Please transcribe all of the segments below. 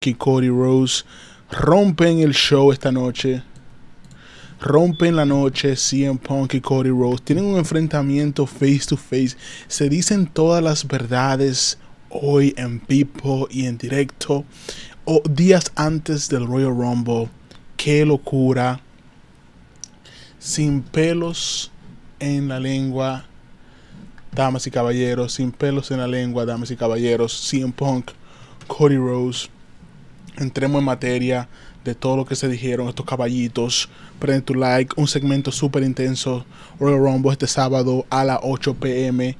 y Cody Rose rompen el show esta noche. Rompen la noche CM Punk y Cody Rose. Tienen un enfrentamiento face to face. Se dicen todas las verdades hoy en vivo y en directo. O días antes del Royal Rumble. Qué locura. Sin pelos en la lengua. Damas y caballeros. Sin pelos en la lengua. Damas y caballeros. CM Punk. Cody Rose entremos en materia de todo lo que se dijeron, estos caballitos. Prende tu like, un segmento súper intenso. Royal Rumble este sábado a las 8 pm.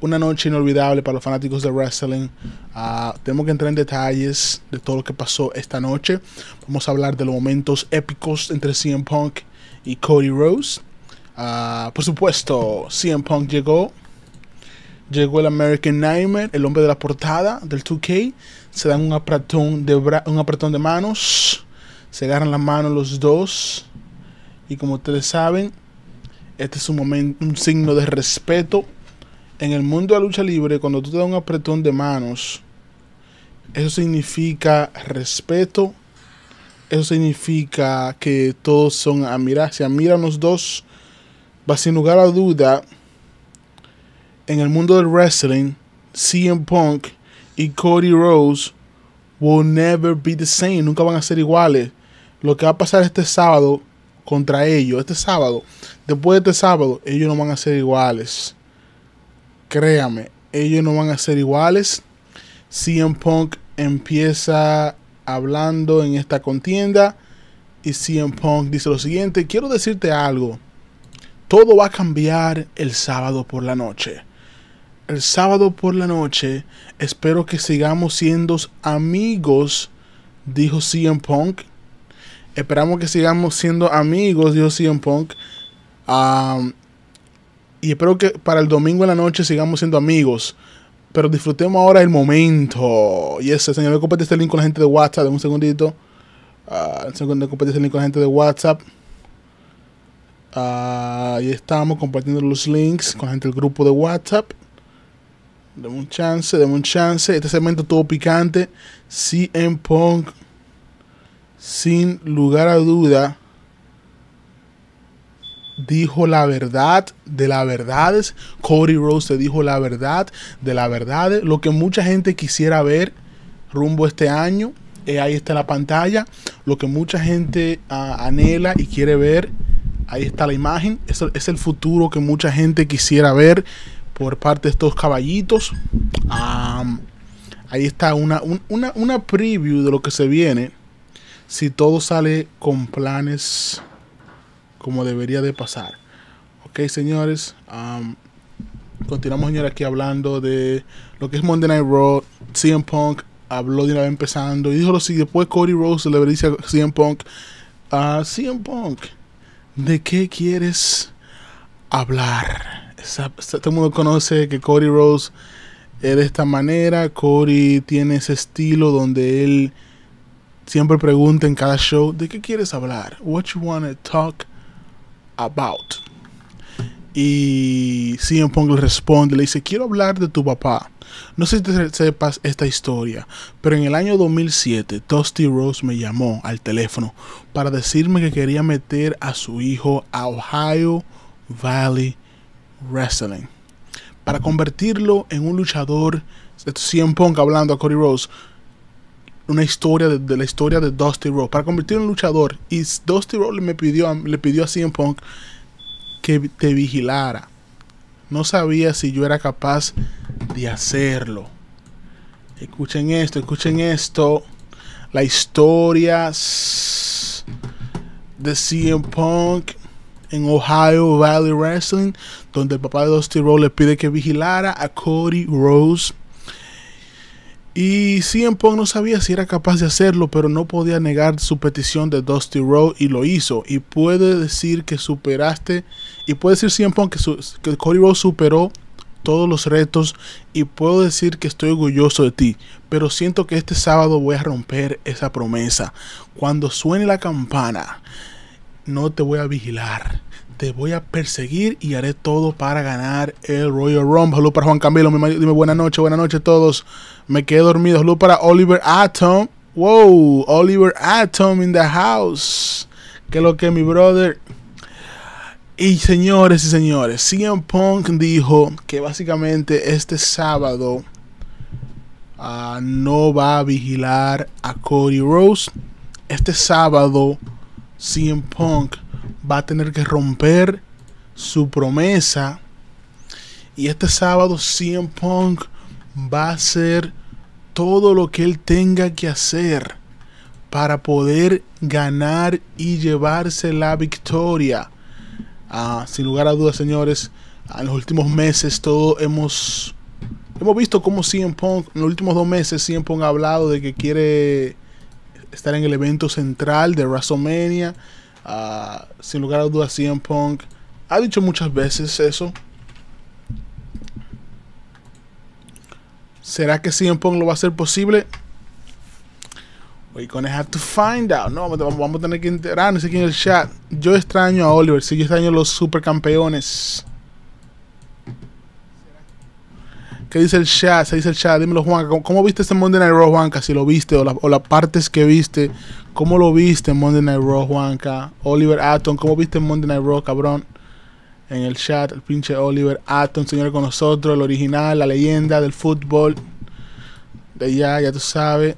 Una noche inolvidable para los fanáticos de wrestling. Ah, tenemos que entrar en detalles de todo lo que pasó esta noche. Vamos a hablar de los momentos épicos entre CM Punk y Cody Rose. Ah, por supuesto, CM Punk llegó. Llegó el American Nightmare, el hombre de la portada del 2K se dan un apretón de, apretón de manos, se agarran las manos los dos y como ustedes saben, este es un, momento, un signo de respeto. En el mundo de la lucha libre, cuando tú te das un apretón de manos, eso significa respeto. Eso significa que todos son a mirar. Se admiran los dos. Va sin lugar a duda. En el mundo del wrestling, CM Punk y Cody Rose will never be the same. Nunca van a ser iguales. Lo que va a pasar este sábado contra ellos, este sábado, después de este sábado, ellos no van a ser iguales. Créame, ellos no van a ser iguales. CM Punk empieza hablando en esta contienda y CM Punk dice lo siguiente, quiero decirte algo. Todo va a cambiar el sábado por la noche el sábado por la noche. Espero que sigamos siendo amigos, dijo CM Punk. Esperamos que sigamos siendo amigos, dijo CM Punk. Ah, y espero que para el domingo en la noche sigamos siendo amigos. Pero disfrutemos ahora el momento. Y ese señor, comparte este link con la gente de WhatsApp. De un segundito. Uh, ah, segundo, comparte este link con la gente de WhatsApp. Ah, ahí estamos compartiendo los links con la gente del grupo de WhatsApp de un chance, de un chance. Este segmento todo picante. CM Punk, sin lugar a duda, dijo la verdad de las verdades. Cody Rose dijo la verdad de la verdad. Lo que mucha gente quisiera ver rumbo este año. Eh, ahí está la pantalla. Lo que mucha gente ah, anhela y quiere ver. Ahí está la imagen. es el futuro que mucha gente quisiera ver por parte de estos caballitos. ahí está una, una, preview de lo que se viene. Si todo sale con planes como debería de pasar. Ok, señores. continuamos, señores, aquí hablando de lo que es Monday Night Raw. CM Punk habló de una vez empezando y dijo lo siguiente. Después Cody Rose le dice a CM Punk. Ah, CM Punk, ¿de qué quieres hablar? todo el mundo conoce que Cody Rose es de esta manera, Cody tiene ese estilo donde él siempre pregunta en cada show, ¿de qué quieres hablar? What you want to talk about? Y CM Punk le responde, le dice, quiero hablar de tu papá. No sé si te sepas esta historia, pero en el año 2007 Dusty Rose me llamó al teléfono para decirme que quería meter a su hijo a Ohio Valley Wrestling. Para convertirlo en un luchador, CM Punk hablando a Cody Rose, una historia de, la historia de Dusty Rose. Para convertirlo en un luchador, y Dusty Rose pidió, le pidió a cien Punk que te vigilara. No sabía si yo era capaz de hacerlo. Escuchen esto, escuchen esto. La historia de CM Punk en Ohio Valley Wrestling donde el papá de Dusty Rhodes le pide que vigilara a Cody Rose. Y CM no sabía si era capaz de hacerlo, pero no podía negar su petición de Dusty Rose. y lo hizo. Y puede decir que superaste, y puede decir CM que, que Cody Rose superó todos los retos y puedo decir que estoy orgulloso de ti, pero siento que este sábado voy a romper esa promesa. Cuando suene la campana, no te voy a vigilar, te voy a perseguir y haré todo para ganar el Royal Rumble. Salud para Juan Camilo, mi dime buenas noches, buenas noches a todos. Me quedé dormido. Salud para Oliver Atom. Wow, Oliver Atom in the house. Que lo que mi brother. Y señores y señores, CM Punk dijo que básicamente este sábado ah, no va a vigilar a Cody Rose. Este sábado, CM Punk va a tener que romper su promesa. Y este sábado CM Punk va a hacer todo lo que él tenga que hacer para poder ganar y llevarse la victoria. Ah, sin lugar a dudas, señores, en los últimos meses todo hemos, hemos visto cómo CM Punk, en los últimos dos meses CM Punk ha hablado de que quiere estar en el evento central de WrestleMania Ah, sin lugar a dudas, CM Punk ha dicho muchas veces eso. ¿Será que CM Punk lo va a hacer posible? We're gonna have to find out. No, vamos a tener que enterarnos aquí en el chat. Yo extraño a Oliver, sí, yo extraño a los supercampeones. ¿Qué dice el chat? Se dice el chat. Dímelo, Juan. ¿Cómo, viste este Monday Night Raw, Juanca? Si lo viste o, o las partes que viste. ¿Cómo lo viste en Monday Night Raw, Juanca? Oliver Atom, ¿cómo viste en Monday Night Raw, cabrón? En el chat, el pinche Oliver Atom, señor, con nosotros, el original, la leyenda del fútbol. De allá, ya tú sabes.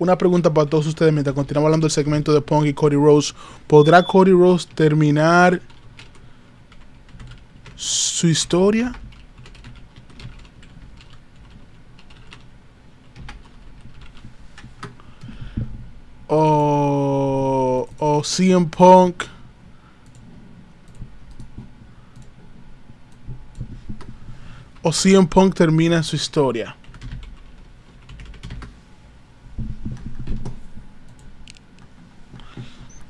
Una pregunta para todos ustedes mientras continuamos hablando del segmento de Pong y Cody Rose. ¿Podrá Cody Rose terminar su historia CM Punk. O CM Punk termina su historia.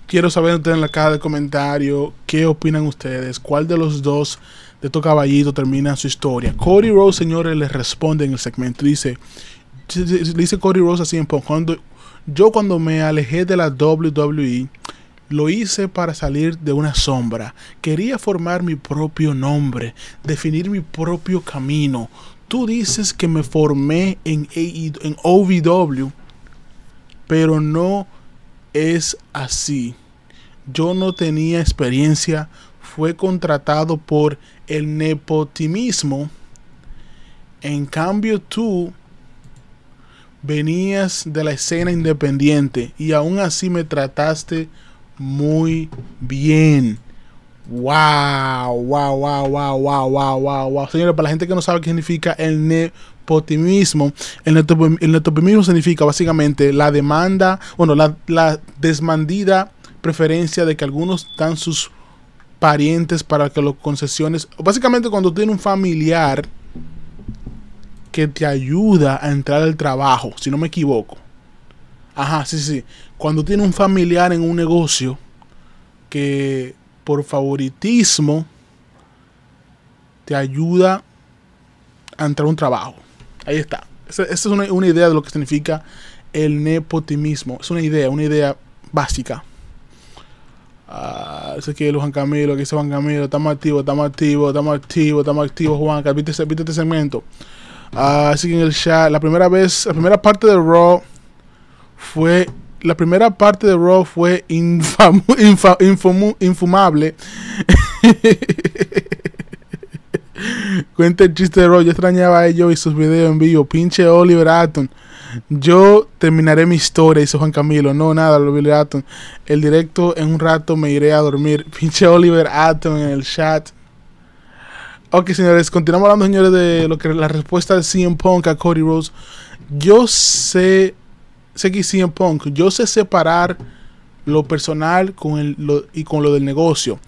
Quiero saber en la caja de comentarios qué opinan ustedes. ¿Cuál de los dos de estos caballito termina su historia? Cody Rose, señores, les responde en el segmento. Dice, dice Cody Rose a CM Punk, yo cuando me alejé de la WWE, lo hice para salir de una sombra. Quería formar mi propio nombre, definir mi propio camino. Tú dices que me formé en, OVW, e pero no es así. Yo no tenía experiencia, fue contratado por el nepotimismo. En cambio tú venías de la escena independiente y aún así me trataste muy bien. Wow, wow, wow, wow, wow, wow, wow, Señores, para la gente que no sabe qué significa el nepotismo, el, nepotismo significa básicamente la demanda, bueno, la, la desmandida preferencia de que algunos dan sus parientes para que los concesiones. Básicamente, cuando tiene un familiar que te ayuda a entrar al trabajo, si no me equivoco. Ajá, sí, sí. Cuando tiene un familiar en un negocio que por favoritismo te ayuda a entrar a un trabajo. Ahí está. Esa es una, idea de lo que significa el nepotimismo. Es una idea, una idea básica. Uh, ah, es que Juan Camilo, que dice Juan Camilo, estamos activos, estamos activos, estamos activos, estamos activos, Juan, viste, este segmento. Ah, así que en el chat, la primera vez, la primera parte del Raw fue la primera parte de Raw fue infam, infumable. Cuenta el chiste de Raw. Yo extrañaba a ellos y sus videos en vivo. Pinche Oliver Atom. Yo terminaré mi historia, dice Juan Camilo. No, nada, Oliver Atom. El directo en un rato me iré a dormir. Pinche Oliver Atom en el chat. Ok, señores, continuamos hablando, señores, de lo que la respuesta de CM Punk a Cody Rose Yo sé seguí CM Punk, yo sé separar lo personal con y con lo del negocio.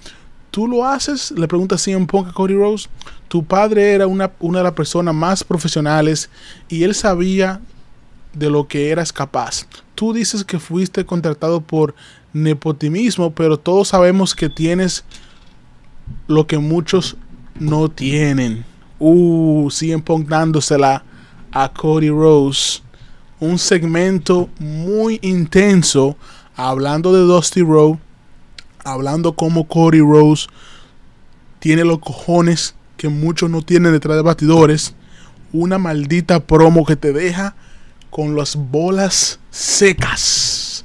¿Tú lo haces? Le pregunta CM Punk a Cody Rose. Tu padre era una, una de las personas más profesionales y él sabía de lo que eras capaz. Tú dices que fuiste contratado por nepotimismo, pero todos sabemos que tienes lo que muchos no tienen. Uh, CM Punk dándosela a Cody Rose un segmento muy intenso hablando de Dusty Rhodes, hablando como Cody Rose tiene los cojones que muchos no tienen detrás de batidores, una maldita promo que te deja con las bolas secas.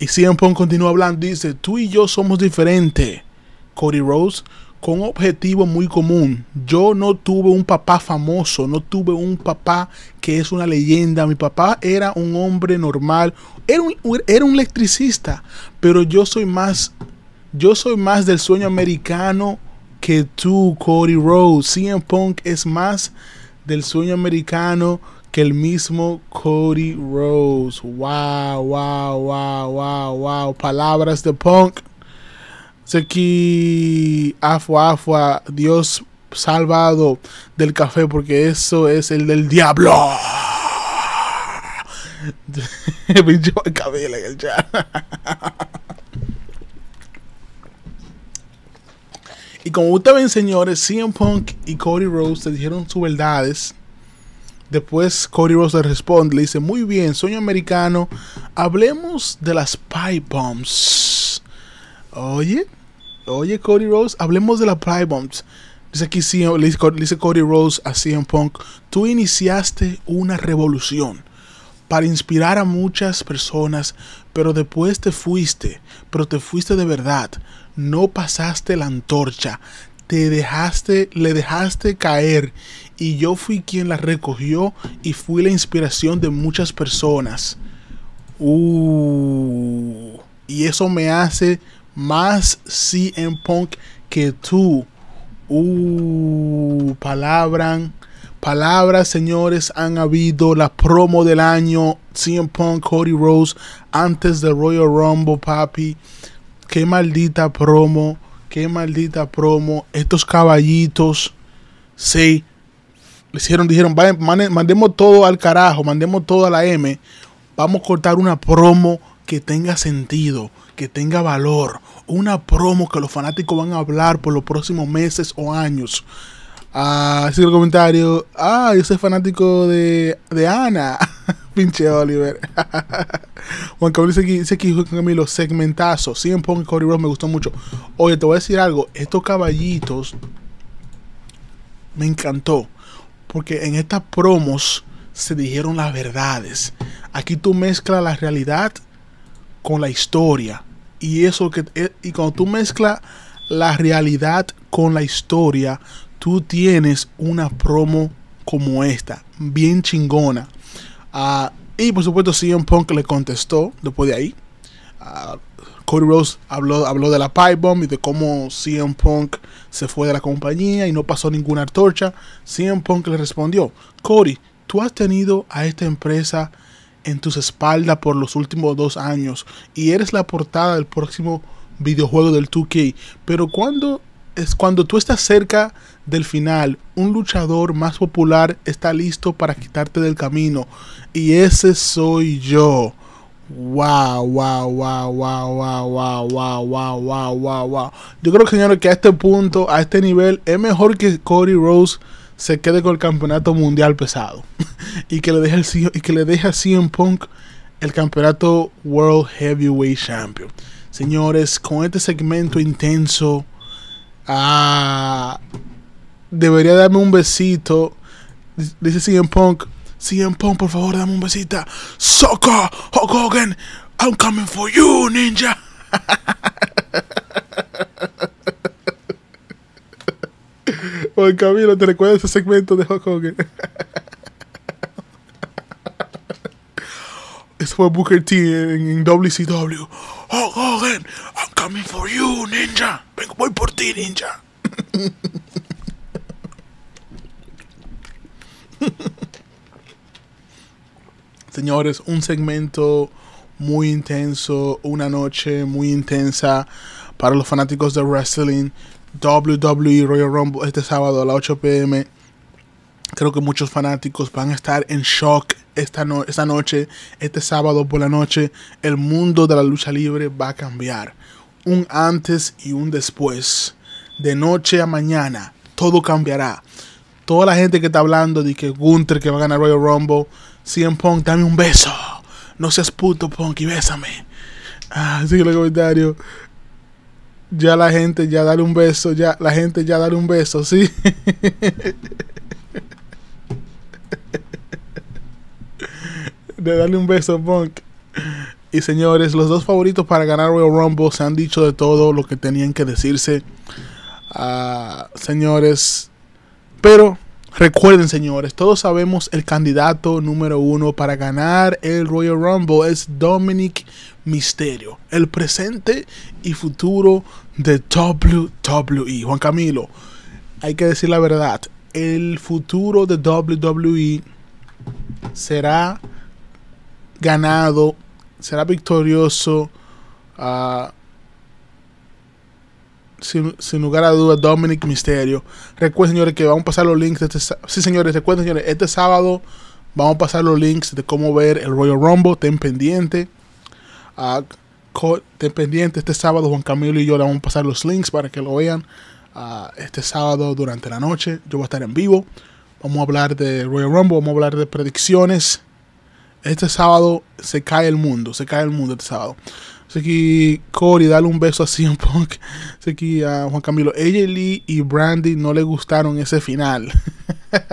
Y CM Punk continúa hablando, dice, tú y yo somos diferentes. Cody Rose, con objetivo muy común. Yo no tuve un papá famoso, no tuve un papá que es una leyenda. Mi papá era un hombre normal, era un, electricista, pero yo soy más, yo soy más del sueño americano que tú, Cody Rose. CM Punk es más del sueño americano que el mismo Cody Rose. Wow, wow, wow, wow, wow. Palabras de Punk. Seki Afua Afua, Dios salvado del café, porque eso es el del diablo. y como ustedes ven, señores, CM Punk y Cody Rose te dijeron sus verdades. Después Cody Rose le responde, le dice, muy bien, sueño americano, hablemos de las pie bombs. Oye, oye Cody Rose, hablemos de la Pride Bombs. Dice aquí, dice Cody Rose a CM Punk, tú iniciaste una revolución para inspirar a muchas personas, pero después te fuiste, pero te fuiste de verdad, no pasaste la antorcha, te dejaste, le dejaste caer y yo fui quien la recogió y fui la inspiración de muchas personas. Uh, y eso me hace más CM Punk que tú. Uh, palabra, palabras, señores, han habido la promo del año. CM Punk, Cody Rose, antes de Royal Rumble, papi. Qué maldita promo, qué maldita promo. Estos caballitos, sí. Le hicieron, dijeron, mandemos todo al carajo, mandemos todo a la M. Vamos a cortar una promo que tenga sentido, que tenga valor, una promo que los fanáticos van a hablar por los próximos meses o años. Ah, el comentario, ah, yo soy fanático de, de Ana, pinche Oliver. Juan Camilo dice que, Juan Camilo, segmentazo, 100 me gustó mucho. Oye, te voy a decir algo, estos caballitos me encantó, porque en estas promos se dijeron las verdades. Aquí tú mezclas la realidad con la historia. Y eso que eh, y cuando tú mezclas la realidad con la historia, tú tienes una promo como esta, bien chingona. Ah, y por supuesto CM Punk le contestó después de ahí. Ah, Cory Rose habló, habló de la pipe bomb y de cómo CM Punk se fue de la compañía y no pasó ninguna torcha. CM Punk le respondió, Cory, tú has tenido a esta empresa en tus espaldas por los últimos dos años y eres la portada del próximo videojuego del 2K. Pero cuando es cuando tú estás cerca del final, un luchador más popular está listo para quitarte del camino y ese soy yo. Wow, wow, wow, wow, wow, wow, wow, wow, wow, wow, wow. Yo creo, señores, que a este punto, a este nivel, es mejor que Cody Rose se quede con el campeonato mundial pesado y que le deje el, y que le deje a CM Punk el campeonato World Heavyweight Champion. Señores, con este segmento intenso, ah, debería darme un besito. Dice CM Punk, CM Punk, por favor, dame un besito. Soccer, Hogan, I'm coming for you, ninja. Juan Camilo, ¿te recuerdas ese segmento de Hulk Hogan? Eso fue Booker T en, WCW. Hulk Hogan, I'm coming for you, ninja. Vengo, voy por ti, ninja. Señores, un segmento muy intenso, una noche muy intensa para los fanáticos de wrestling. WWE Royal Rumble este sábado a las 8 pm. Creo que muchos fanáticos van a estar en shock esta, esta noche, este sábado por la noche. El mundo de la lucha libre va a cambiar. Un antes y un después. De noche a mañana, todo cambiará. Toda la gente que está hablando de que Gunther que va a ganar Royal Rumble, en Punk, dame un beso. No seas puto, Punk, y bésame. Ah, sigue los comentarios. Ya la gente, ya dale un beso, ya la gente, ya dale un beso, sí. de darle un beso punk. Y señores, los dos favoritos para ganar Royal Rumble se han dicho de todo lo que tenían que decirse. Ah, señores, pero recuerden, señores, todos sabemos el candidato número uno para ganar el Royal Rumble es Dominic misterio, el presente y futuro de WWE. Juan Camilo, hay que decir la verdad, el futuro de WWE será ganado, será victorioso. Ah, sin, lugar a dudas, Dominic Misterio. Recuerden, señores, que vamos a pasar los links de este Sí, señores, recuerden, señores, este sábado vamos a pasar los links de cómo ver el Royal Rumble. Ten pendiente. Court dependiente este sábado Juan Camilo y yo le vamos a pasar los links para que lo vean ah, este sábado durante la noche yo voy a estar en vivo vamos a hablar de Royal Rumble vamos a hablar de predicciones este sábado se cae el mundo se cae el mundo este sábado así que Corey dale un beso a CM Punk así que a Juan Camilo AJ Lee y Brandy no le gustaron ese final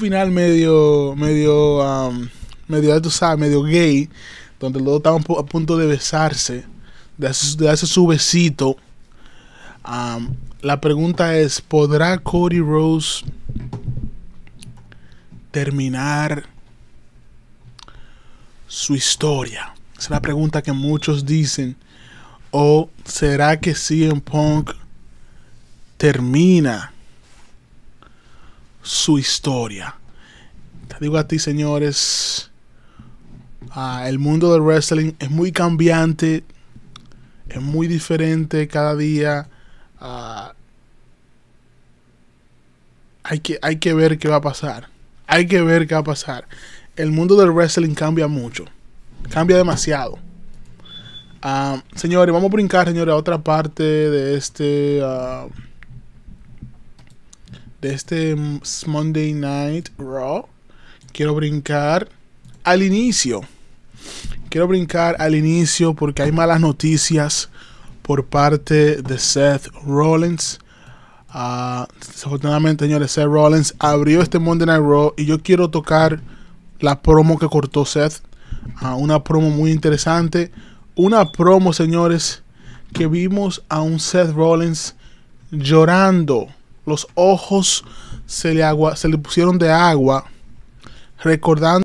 final medio, medio, um, medio, medio gay, donde los dos estaban a punto de besarse, de hacer, su besito. Um, la pregunta es, ¿podrá Cody Rose terminar su historia? es la pregunta que muchos dicen. ¿O será que CM Punk termina su historia. Te digo a ti, señores, ah, el mundo del wrestling es muy cambiante, es muy diferente cada día. Ah, hay, que, hay que ver qué va a pasar. Hay que ver qué va a pasar. El mundo del wrestling cambia mucho. Cambia demasiado. Ah, señores, vamos a brincar, señores, a otra parte de este de este mm, Monday Night Raw, quiero brincar al inicio. Quiero brincar al inicio porque hay malas noticias por parte de Seth Rollins. Ah, desafortunadamente, señores, Seth Rollins abrió este Monday Night Raw y yo quiero tocar la promo que cortó Seth. Ah, una promo muy interesante. Una promo, señores, que vimos a un Seth Rollins llorando los ojos se le, agua, se le pusieron de agua, recordando